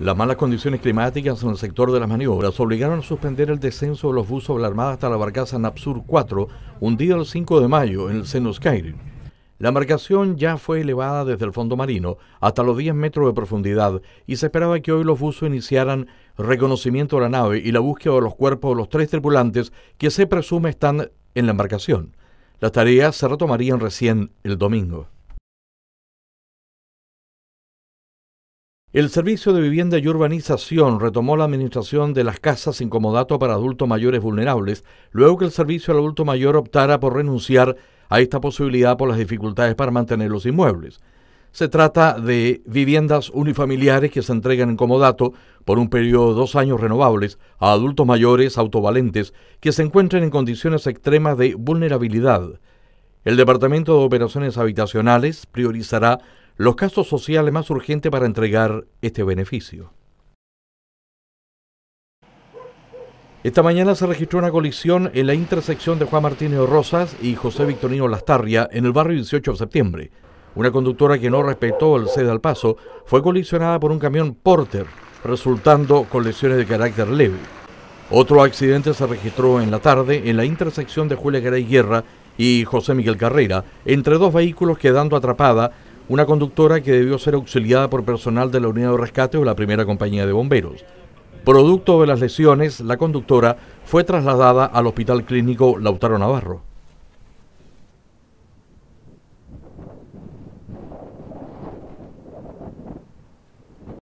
Las malas condiciones climáticas en el sector de las maniobras obligaron a suspender el descenso de los buzos de la Armada hasta la barcaza Napsur 4, hundida el 5 de mayo en el seno Skyrim. La embarcación ya fue elevada desde el fondo marino hasta los 10 metros de profundidad y se esperaba que hoy los buzos iniciaran reconocimiento de la nave y la búsqueda de los cuerpos de los tres tripulantes que se presume están en la embarcación. Las tareas se retomarían recién el domingo. El Servicio de Vivienda y Urbanización retomó la administración de las casas incomodato para adultos mayores vulnerables, luego que el servicio al adulto mayor optara por renunciar a esta posibilidad por las dificultades para mantener los inmuebles. Se trata de viviendas unifamiliares que se entregan en comodato por un periodo de dos años renovables a adultos mayores autovalentes que se encuentren en condiciones extremas de vulnerabilidad. El Departamento de Operaciones Habitacionales priorizará los casos sociales más urgentes para entregar este beneficio. Esta mañana se registró una colisión en la intersección de Juan Martínez Rosas y José Victorino Lastarria en el barrio 18 de septiembre. Una conductora que no respetó el sede al paso fue colisionada por un camión Porter, resultando con lesiones de carácter leve. Otro accidente se registró en la tarde en la intersección de Julia Garay Guerra y José Miguel Carrera, entre dos vehículos quedando atrapada una conductora que debió ser auxiliada por personal de la unidad de rescate o la primera compañía de bomberos. Producto de las lesiones, la conductora fue trasladada al Hospital Clínico Lautaro Navarro.